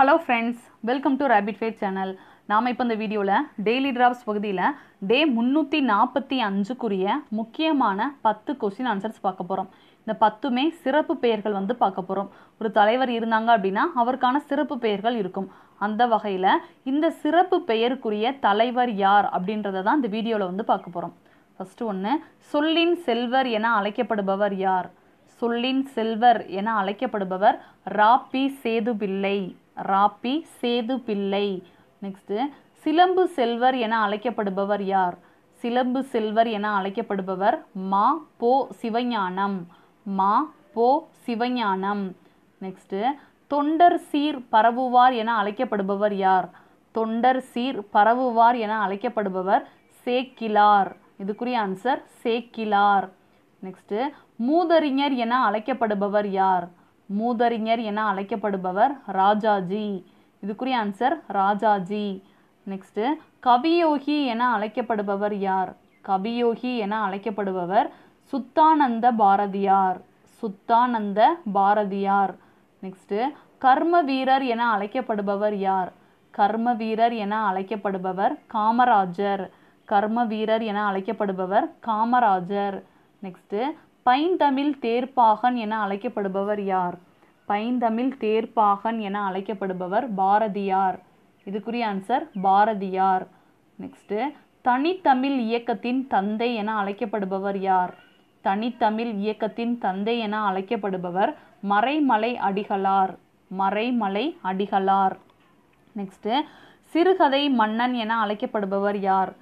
hello friends welcome to rapid fat channel நாம் இப்போ இந்த வீடியோவில் டெய்லி டிராப்ஸ் பகுதியில் டே முந்நூற்றி நாற்பத்தி அஞ்சுக்குரிய முக்கியமான பத்து கொஸ்டின் ஆன்சர்ஸ் பார்க்க போகிறோம் இந்த பத்துமே சிறப்பு பெயர்கள் வந்து பார்க்க போகிறோம் ஒரு தலைவர் இருந்தாங்க அப்படின்னா அவருக்கான சிறப்பு பெயர்கள் இருக்கும் அந்த வகையில் இந்த சிறப்பு பெயருக்குரிய தலைவர் யார் அப்படின்றத தான் இந்த வீடியோவில் வந்து பார்க்க போகிறோம் ஃபஸ்ட்டு ஒன்று சொல்லின் செல்வர் என அழைக்கப்படுபவர் யார் சொல்லின் செல்வர் என அழைக்கப்படுபவர் ராபி சேது பிள்ளை ராப்பி சேது பிள்ளை நெக்ஸ்ட்டு சிலம்பு செல்வர் என அழைக்கப்படுபவர் யார் சிலம்பு செல்வர் என அழைக்கப்படுபவர் மா போ சிவஞானம் மா போ சிவஞானம் நெக்ஸ்ட்டு தொண்டர் சீர் பரவுவார் என அழைக்கப்படுபவர் யார் தொண்டர் சீர் பரவுவார் என அழைக்கப்படுபவர் சேக்கிலார் இதுக்குரிய ஆன்சர் சேக்கிலார் நெக்ஸ்ட்டு மூதறிஞர் என அழைக்கப்படுபவர் யார் மூதறிஞர் என அழைக்கப்படுபவர் ராஜாஜி இதுக்குரிய ஆன்சர் ராஜாஜி நெக்ஸ்ட்டு கவியோகி என அழைக்கப்படுபவர் யார் கவியோகி என அழைக்கப்படுபவர் சுத்தானந்த பாரதியார் சுத்தானந்த பாரதியார் நெக்ஸ்ட்டு கர்ம வீரர் என அழைக்கப்படுபவர் யார் கர்ம வீரர் என அழைக்கப்படுபவர் காமராஜர் கர்ம வீரர் என அழைக்கப்படுபவர் காமராஜர் நெக்ஸ்ட்டு பைந்தமிழ் தேர்ப்பாகன் என அழைக்கப்படுபவர் யார் பைந்தமிழ் தேர்ப்பாகன் என அழைக்கப்படுபவர் பாரதியார் இதுக்குரிய ஆன்சர் பாரதியார் நெக்ஸ்ட்டு தனித்தமிழ் இயக்கத்தின் தந்தை என அழைக்கப்படுபவர் யார் தனித்தமிழ் இயக்கத்தின் தந்தை என அழைக்கப்படுபவர் மறைமலை அடிகளார் மறைமலை அடிகளார் நெக்ஸ்ட்டு சிறுகதை மன்னன் என அழைக்கப்படுபவர் யார்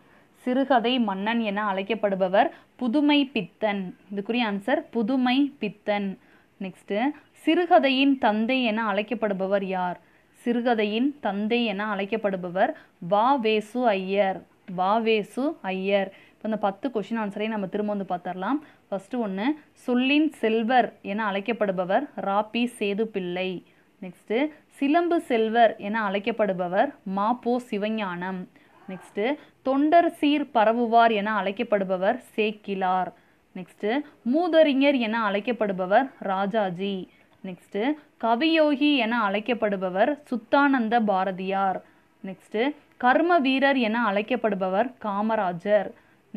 சிறுகதை மன்னன் என அழைக்கப்படுபவர் புதுமை பித்தன் இதுக்குரிய ஆன்சர் புதுமை பித்தன் நெக்ஸ்ட்டு சிறுகதையின் தந்தை என அழைக்கப்படுபவர் யார் சிறுகதையின் தந்தை என அழைக்கப்படுபவர் வா வேசு ஐயர் வா வேசு ஐயர் இப்போ இந்த பத்து கொஷின் ஆன்சரை நம்ம திரும்ப வந்து பார்த்துடலாம் ஃபஸ்ட்டு ஒன்று சொல்லின் செல்வர் என அழைக்கப்படுபவர் ராபி சேது பிள்ளை நெக்ஸ்ட்டு சிலம்பு செல்வர் என அழைக்கப்படுபவர் மாப்போ சிவஞானம் நெக்ஸ்ட்டு தொண்டர் சீர் பரவுவார் என அழைக்கப்படுபவர் சேக்கிலார் நெக்ஸ்ட்டு மூதறிஞர் என அழைக்கப்படுபவர் ராஜாஜி நெக்ஸ்ட்டு கவியோகி என அழைக்கப்படுபவர் சுத்தானந்த பாரதியார் நெக்ஸ்ட்டு கர்ம வீரர் என அழைக்கப்படுபவர் காமராஜர்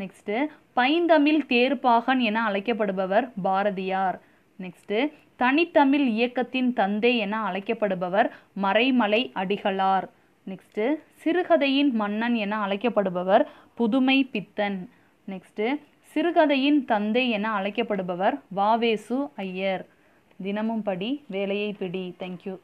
நெக்ஸ்ட்டு பைந்தமிழ் தேர்ப்பாகன் என அழைக்கப்படுபவர் பாரதியார் நெக்ஸ்ட்டு தனித்தமிழ் இயக்கத்தின் தந்தை என அழைக்கப்படுபவர் மறைமலை அடிகளார் நெக்ஸ்ட்டு சிறுகதையின் மன்னன் என அழைக்கப்படுபவர் புதுமை பித்தன் நெக்ஸ்ட்டு சிறுகதையின் தந்தை என அழைக்கப்படுபவர் வாவேசு ஐயர் தினமும் படி வேலையை பிடி தேங்க்யூ